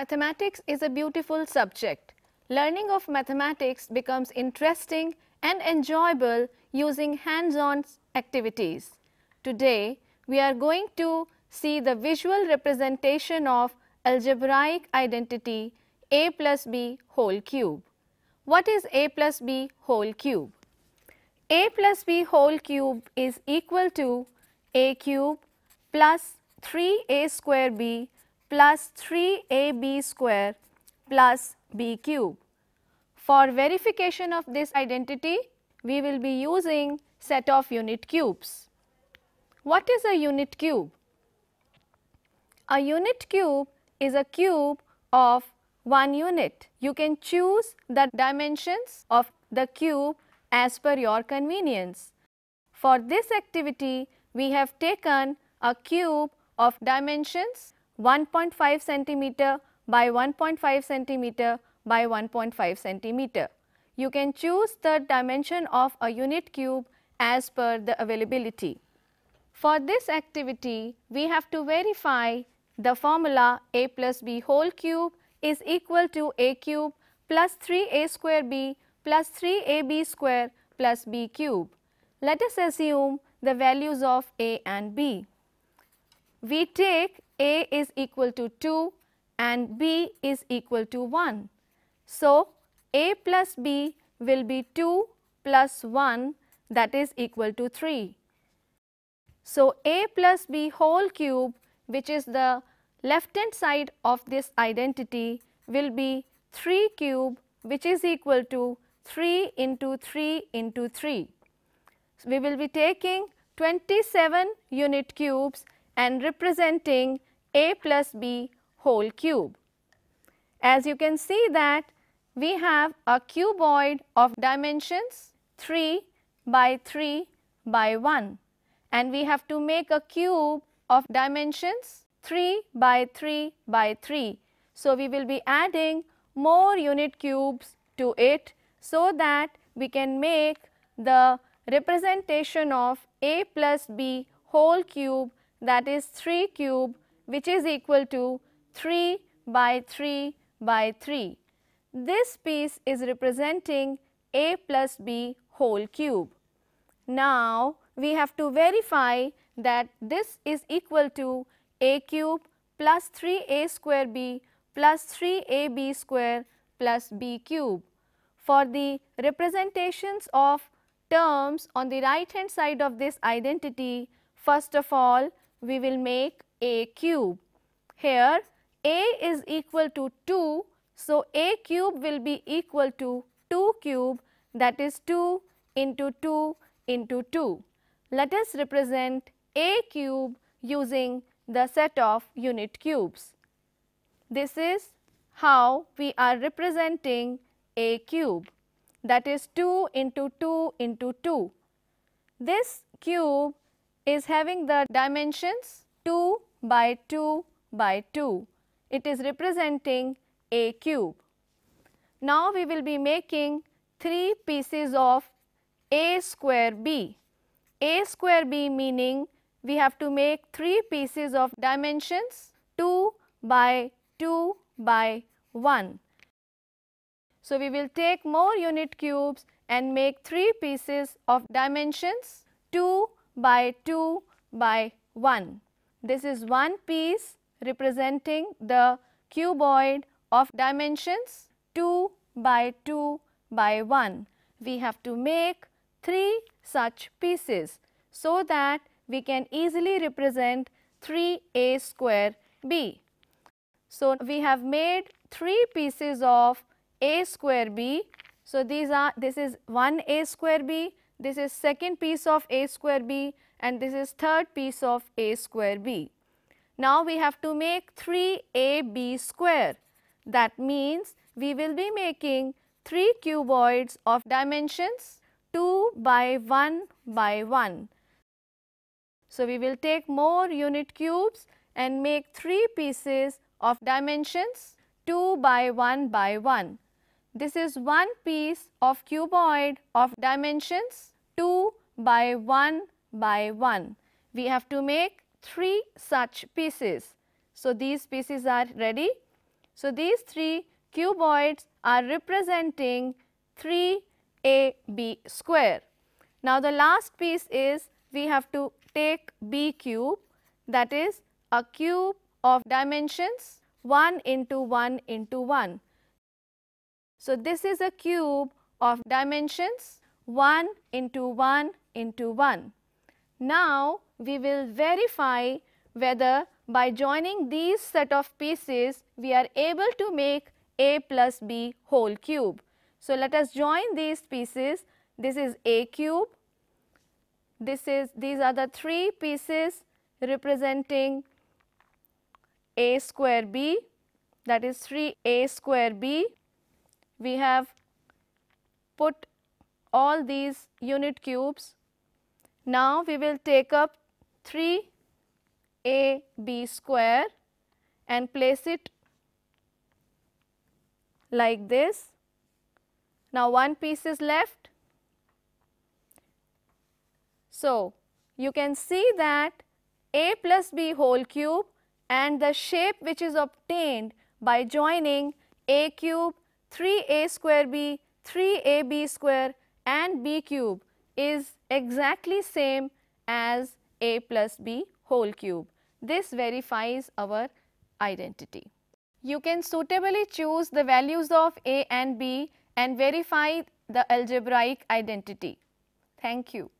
Mathematics is a beautiful subject. Learning of mathematics becomes interesting and enjoyable using hands-on activities. Today, we are going to see the visual representation of algebraic identity a plus b whole cube. What is a plus b whole cube? a plus b whole cube is equal to a cube plus 3a square b plus 3ab square plus b cube. For verification of this identity, we will be using set of unit cubes. What is a unit cube? A unit cube is a cube of one unit. You can choose the dimensions of the cube as per your convenience. For this activity, we have taken a cube of dimensions 1.5 centimeter by 1.5 centimeter by 1.5 centimeter. You can choose the dimension of a unit cube as per the availability. For this activity, we have to verify the formula a plus b whole cube is equal to a cube plus 3a square b plus 3ab square plus b cube. Let us assume the values of a and b. We take a is equal to 2 and B is equal to 1. So, A plus B will be 2 plus 1 that is equal to 3. So, A plus B whole cube which is the left hand side of this identity will be 3 cube which is equal to 3 into 3 into 3. So, we will be taking 27 unit cubes and representing a plus b whole cube. As you can see that we have a cuboid of dimensions 3 by 3 by 1 and we have to make a cube of dimensions 3 by 3 by 3. So, we will be adding more unit cubes to it so that we can make the representation of a plus b whole cube that is 3 cube which is equal to 3 by 3 by 3. This piece is representing a plus b whole cube. Now, we have to verify that this is equal to a cube plus 3a square b plus 3ab square plus b cube. For the representations of terms on the right hand side of this identity, first of all, we will make a cube. Here a is equal to 2. So, a cube will be equal to 2 cube that is 2 into 2 into 2. Let us represent a cube using the set of unit cubes. This is how we are representing a cube that is 2 into 2 into 2. This cube is having the dimensions 2, by 2 by 2. It is representing a cube. Now we will be making three pieces of a square b. a square b meaning we have to make three pieces of dimensions 2 by 2 by 1. So, we will take more unit cubes and make three pieces of dimensions 2 by 2 by 1. This is one piece representing the cuboid of dimensions 2 by 2 by 1. We have to make 3 such pieces so that we can easily represent 3a square b. So, we have made 3 pieces of a square b. So, these are this is one a square b, this is second piece of a square b and this is third piece of a square b. Now we have to make 3ab square. That means we will be making 3 cuboids of dimensions 2 by 1 by 1. So, we will take more unit cubes and make 3 pieces of dimensions 2 by 1 by 1. This is one piece of cuboid of dimensions 2 by 1 by 1. We have to make 3 such pieces. So, these pieces are ready. So, these 3 cuboids are representing 3AB square. Now, the last piece is we have to take B cube that is a cube of dimensions 1 into 1 into 1. So, this is a cube of dimensions 1 into 1 into 1. Now, we will verify whether by joining these set of pieces we are able to make a plus b whole cube. So, let us join these pieces. This is a cube. This is these are the three pieces representing a square b that is 3a square b we have put all these unit cubes. Now, we will take up 3ab square and place it like this. Now, one piece is left. So, you can see that a plus b whole cube and the shape which is obtained by joining a cube 3a square b, 3ab square and b cube is exactly same as a plus b whole cube. This verifies our identity. You can suitably choose the values of a and b and verify the algebraic identity. Thank you.